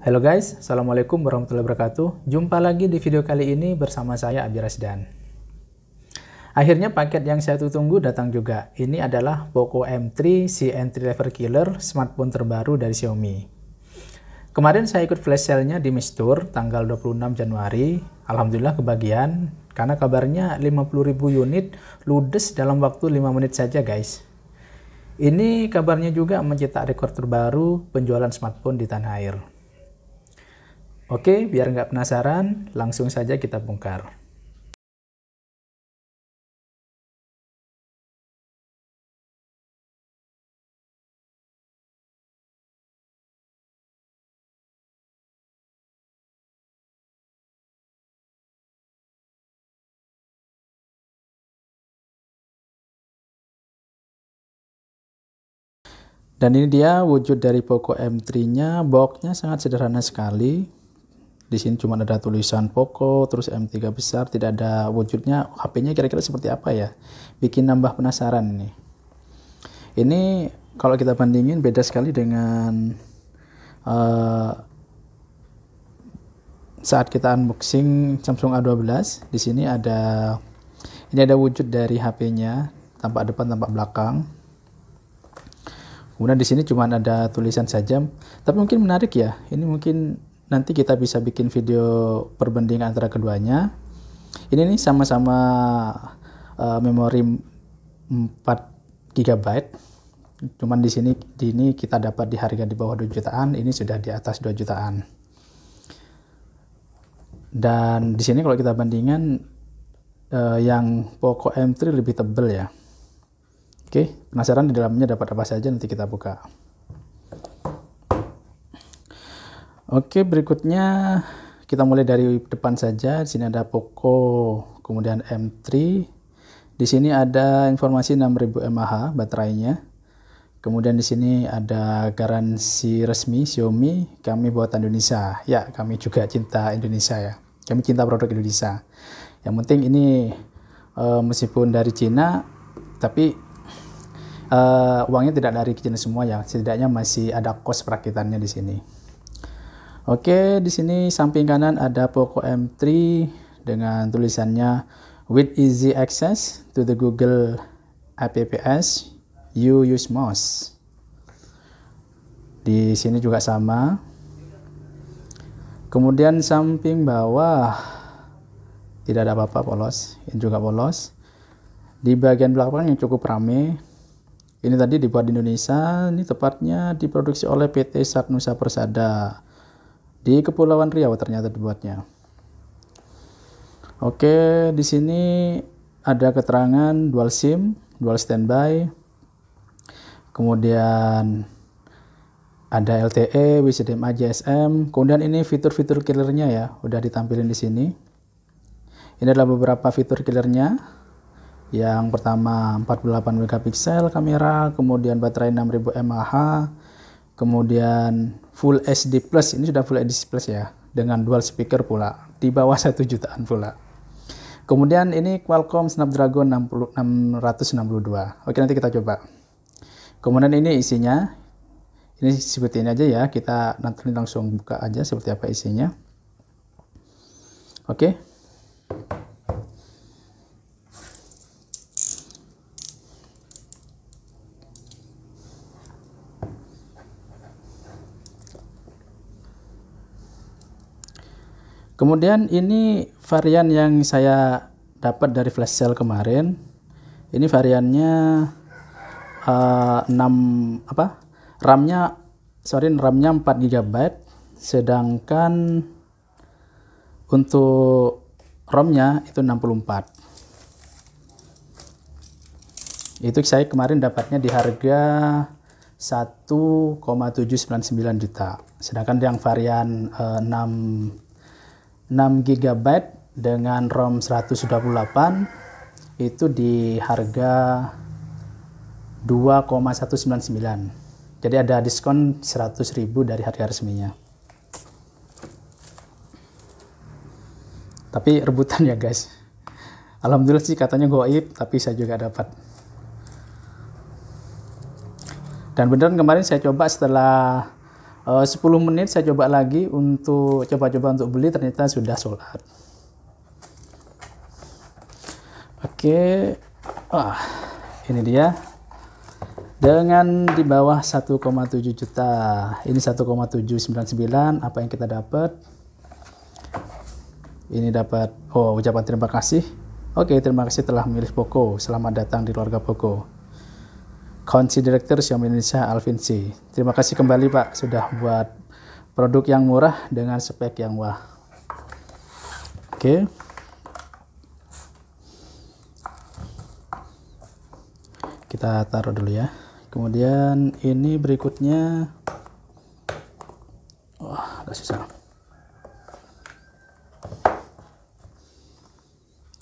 Halo guys, Assalamualaikum warahmatullahi wabarakatuh. Jumpa lagi di video kali ini bersama saya Abi Rasdan. Akhirnya paket yang saya tunggu datang juga. Ini adalah Poco M3 si entry level killer smartphone terbaru dari Xiaomi. Kemarin saya ikut flash sale-nya di Mistur tanggal 26 Januari. Alhamdulillah kebagian karena kabarnya 50.000 unit ludes dalam waktu 5 menit saja guys. Ini kabarnya juga mencetak rekor terbaru penjualan smartphone di tanah air. Oke, biar nggak penasaran, langsung saja kita bongkar. Dan ini dia wujud dari Poco M3-nya. Boxnya sangat sederhana sekali di sini cuma ada tulisan Poco, terus M3 besar, tidak ada wujudnya. HP-nya kira-kira seperti apa ya? Bikin nambah penasaran nih. Ini kalau kita bandingin beda sekali dengan uh, saat kita unboxing Samsung A12. Di sini ada ini ada wujud dari HP-nya, tampak depan, tampak belakang. Kemudian di sini cuma ada tulisan saja, tapi mungkin menarik ya. Ini mungkin nanti kita bisa bikin video perbandingan antara keduanya ini nih sama-sama uh, memori 4 GB cuman di sini di ini kita dapat di harga di bawah 2 jutaan ini sudah di atas 2 jutaan dan di sini kalau kita bandingkan uh, yang Poco M3 lebih tebel ya oke penasaran di dalamnya dapat apa saja nanti kita buka Oke, berikutnya kita mulai dari depan saja. Di sini ada Poco, kemudian M3. Di sini ada informasi 6000 mAh baterainya. Kemudian di sini ada garansi resmi Xiaomi, kami buatan Indonesia. Ya, kami juga cinta Indonesia ya. Kami cinta produk Indonesia. Yang penting ini uh, meskipun dari Cina, tapi uh, uangnya tidak dari Cina semua ya. Setidaknya masih ada kos perakitannya di sini. Oke, di sini samping kanan ada Poco M3 dengan tulisannya with easy access to the Google apps you use Most. Di sini juga sama. Kemudian samping bawah tidak ada apa-apa polos, ini juga polos. Di bagian belakang yang cukup rame. Ini tadi dibuat di Indonesia, ini tepatnya diproduksi oleh PT Sat Nusa Persada di Kepulauan Riau ternyata dibuatnya. Oke, di sini ada keterangan dual SIM, dual standby. Kemudian ada LTE, WCDMA, GSM. Kemudian ini fitur-fitur killernya ya, udah ditampilin di sini. Ini adalah beberapa fitur killernya. Yang pertama 48 megapiksel kamera, kemudian baterai 6000 mAh, kemudian Full HD Plus ini sudah Full HD Plus ya dengan dual speaker pula di bawah 1 jutaan pula kemudian ini Qualcomm Snapdragon 662 oke nanti kita coba kemudian ini isinya ini seperti ini aja ya kita nanti langsung buka aja seperti apa isinya oke Kemudian ini varian yang saya dapat dari flash sale kemarin. Ini variannya uh, eh, 6 apa? RAM-nya sorry RAM-nya 4 GB sedangkan untuk ROM-nya itu 64. Itu saya kemarin dapatnya di harga 1,799 juta. Sedangkan yang varian uh, eh, 6 6 GB dengan ROM 128 itu di harga 2,199. Jadi ada diskon 100.000 dari harga resminya. Tapi rebutan ya guys. Alhamdulillah sih katanya goib, tapi saya juga dapat. Dan beneran kemarin saya coba setelah 10 eh, menit saya coba lagi untuk coba-coba untuk beli ternyata sudah sholat. oke okay. ah ini dia dengan di bawah 1,7 juta ini 1,799 apa yang kita dapat ini dapat oh ucapan terima kasih oke okay, terima kasih telah memilih Poco selamat datang di keluarga Poco Council Director Xiaomi Indonesia Alvin C. Terima kasih kembali Pak sudah buat produk yang murah dengan spek yang wah. Oke. Kita taruh dulu ya. Kemudian ini berikutnya Wah, oh, ada sisa.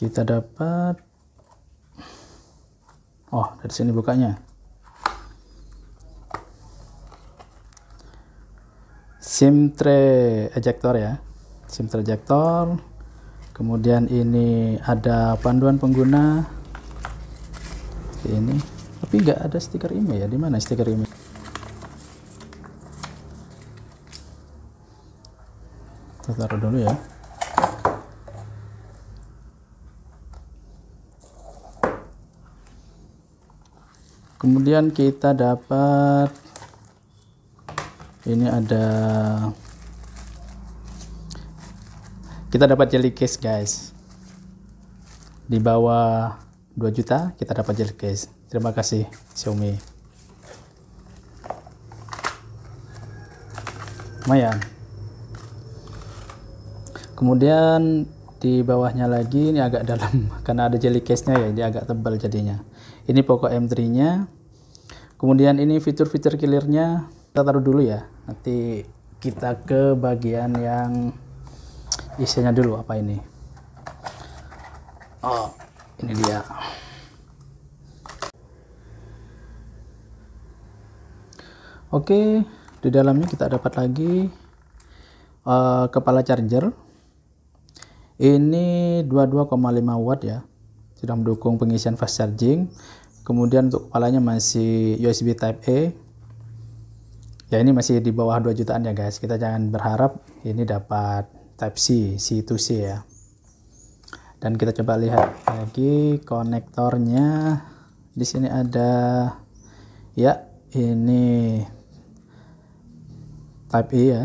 Kita dapat Oh, dari sini bukanya. SIM tray ejector ya SIM tray ejector kemudian ini ada panduan pengguna Seperti ini tapi nggak ada stiker ini ya di mana stiker ini? kita taruh dulu ya kemudian kita dapat ini ada kita dapat jelly case guys di bawah 2 juta kita dapat jelly case terima kasih Xiaomi lumayan kemudian di bawahnya lagi ini agak dalam karena ada jelly case nya ya dia agak tebal jadinya ini pokok M3 nya kemudian ini fitur-fitur nya kita taruh dulu ya nanti kita ke bagian yang isinya dulu apa ini oh ini dia oke di dalamnya kita dapat lagi uh, kepala charger ini 22,5 watt ya sudah mendukung pengisian fast charging kemudian untuk kepalanya masih USB type A ya ini masih di bawah 2 jutaan ya guys kita jangan berharap ini dapat type C C2C ya dan kita coba lihat lagi konektornya di sini ada ya ini type E ya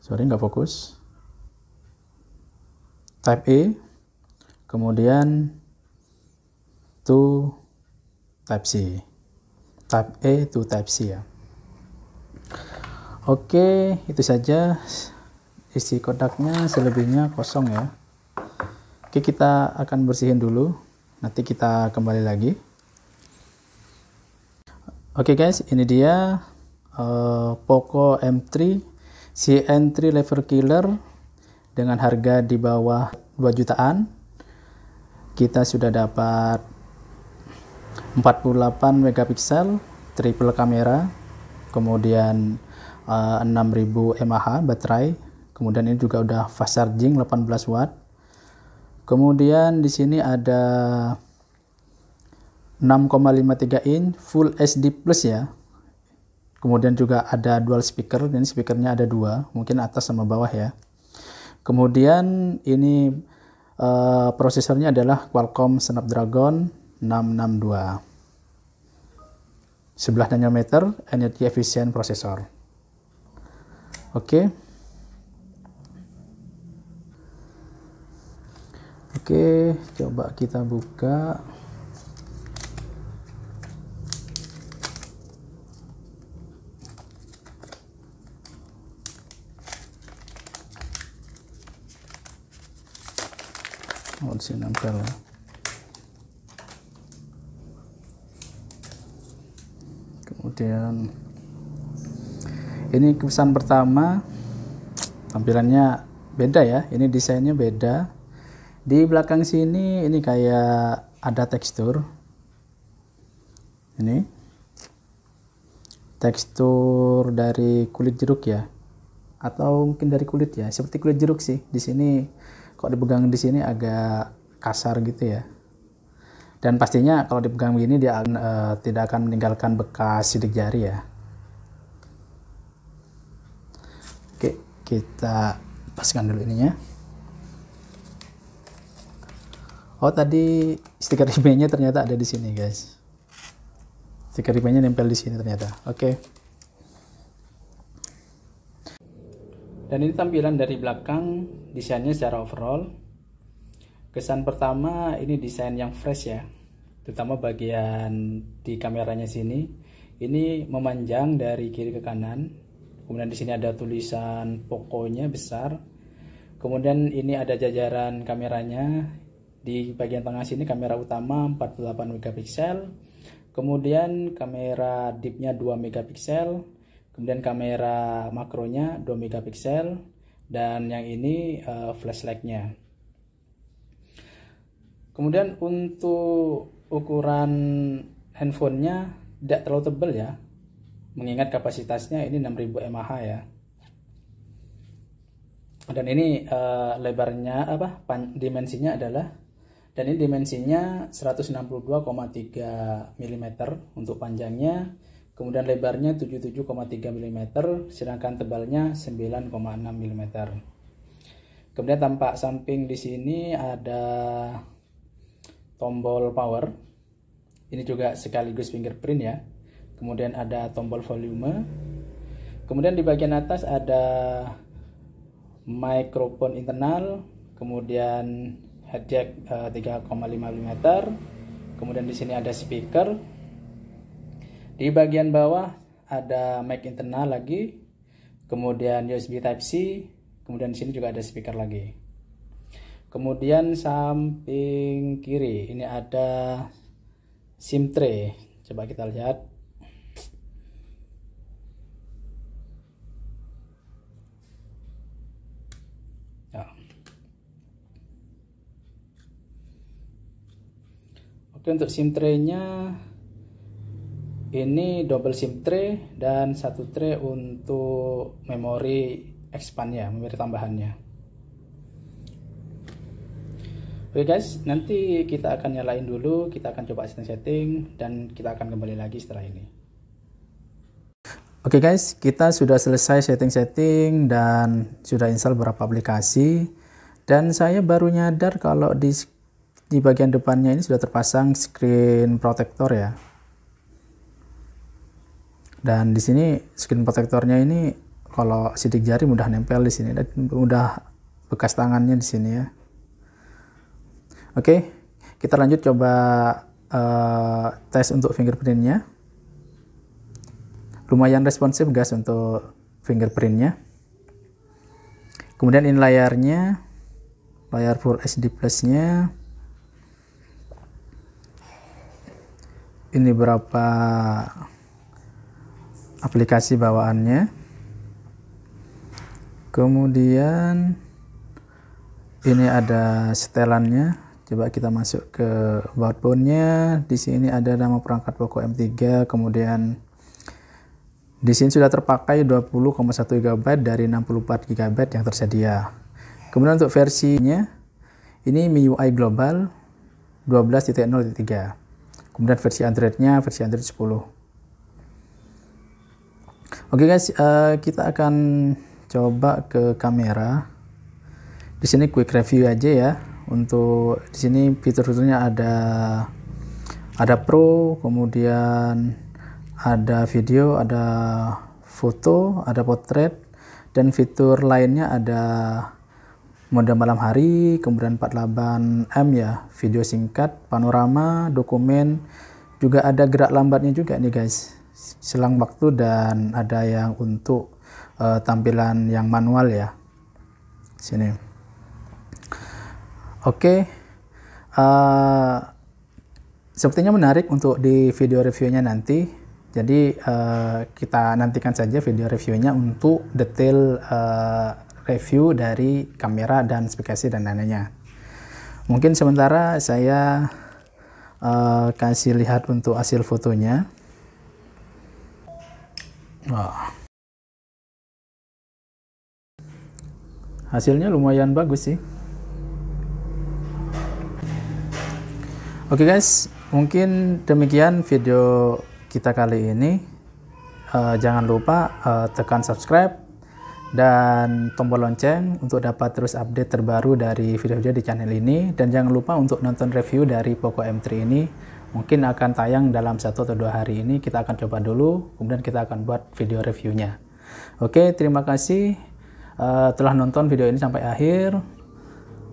sorry nggak fokus type E kemudian to type C type A to type C ya oke itu saja isi kotaknya selebihnya kosong ya oke kita akan bersihin dulu nanti kita kembali lagi oke guys ini dia uh, Poco M3 CN3 Lever killer dengan harga di bawah 2 jutaan kita sudah dapat 48 megapiksel triple kamera kemudian uh, 6000 mAh baterai kemudian ini juga udah fast charging 18 watt kemudian di sini ada 6,53 inch full HD plus ya kemudian juga ada dual speaker dan speakernya ada dua mungkin atas sama bawah ya kemudian ini uh, prosesornya adalah Qualcomm Snapdragon 662 11 nanometer energy efficient processor. oke okay. oke okay, coba kita buka Oh, sini nempel ya. kemudian ini kesan pertama tampilannya beda ya ini desainnya beda di belakang sini ini kayak ada tekstur ini tekstur dari kulit jeruk ya atau mungkin dari kulit ya seperti kulit jeruk sih di sini kok dipegang di sini agak kasar gitu ya dan pastinya kalau dipegang begini dia uh, tidak akan meninggalkan bekas sidik jari ya. Oke, kita pasangkan dulu ininya. Oh tadi stiker IM-nya ternyata ada di sini guys. Stiker IM-nya nempel di sini ternyata. Oke. Dan ini tampilan dari belakang desainnya secara overall kesan pertama ini desain yang fresh ya terutama bagian di kameranya sini ini memanjang dari kiri ke kanan kemudian di sini ada tulisan pokoknya besar kemudian ini ada jajaran kameranya di bagian tengah sini kamera utama 48 megapiksel kemudian kamera deepnya 2 megapiksel kemudian kamera makronya 2 megapiksel dan yang ini uh, flashlightnya kemudian untuk ukuran handphonenya tidak terlalu tebal ya mengingat kapasitasnya ini 6000 mAh ya dan ini uh, lebarnya apa pan, dimensinya adalah dan ini dimensinya 162,3 mm untuk panjangnya kemudian lebarnya 77,3 mm sedangkan tebalnya 9,6 mm kemudian tampak samping di sini ada tombol power ini juga sekaligus fingerprint ya kemudian ada tombol volume kemudian di bagian atas ada microphone internal kemudian head jack uh, 3,5 mm kemudian di sini ada speaker di bagian bawah ada mic internal lagi kemudian USB Type C kemudian di sini juga ada speaker lagi kemudian samping kiri ini ada SIM tray coba kita lihat ya. oke untuk SIM tray-nya ini double SIM tray dan satu tray untuk memori expand ya memori tambahannya Oke okay guys, nanti kita akan nyalain dulu, kita akan coba setting-setting, dan kita akan kembali lagi setelah ini. Oke okay guys, kita sudah selesai setting-setting dan sudah install beberapa aplikasi. Dan saya baru nyadar kalau di, di bagian depannya ini sudah terpasang screen protector ya. Dan di sini screen protectornya ini kalau sidik jari mudah nempel di sini dan mudah bekas tangannya di sini ya. Oke, okay, kita lanjut coba uh, tes untuk fingerprintnya. Lumayan responsif guys untuk fingerprintnya. Kemudian ini layarnya, layar Full HD Plusnya. Ini berapa aplikasi bawaannya. Kemudian ini ada setelannya Coba kita masuk ke backbone-nya. Di sini ada nama perangkat pokok M3, kemudian di sini sudah terpakai 20,1 GB dari 64 GB yang tersedia. Kemudian untuk versinya ini MIUI global 12.0.3. Kemudian versi Android-nya versi Android 10. Oke okay guys, uh, kita akan coba ke kamera. Di sini quick review aja ya untuk di sini fitur-fiturnya ada ada pro kemudian ada video ada foto ada potret dan fitur lainnya ada mode malam hari kemudian 48M ya video singkat panorama dokumen juga ada gerak lambatnya juga nih guys selang waktu dan ada yang untuk uh, tampilan yang manual ya sini Oke, okay. uh, eh, sepertinya menarik untuk di video reviewnya nanti. Jadi uh, kita nantikan saja video reviewnya untuk detail uh, review dari kamera dan spesifikasi dan lainnya. Mungkin sementara saya uh, kasih lihat untuk hasil fotonya. Oh. Hasilnya lumayan bagus sih. Oke okay guys, mungkin demikian video kita kali ini. Uh, jangan lupa uh, tekan subscribe dan tombol lonceng untuk dapat terus update terbaru dari video-video di channel ini. Dan jangan lupa untuk nonton review dari Poco M3 ini. Mungkin akan tayang dalam satu atau dua hari ini. Kita akan coba dulu, kemudian kita akan buat video reviewnya. Oke, okay, terima kasih uh, telah nonton video ini sampai akhir.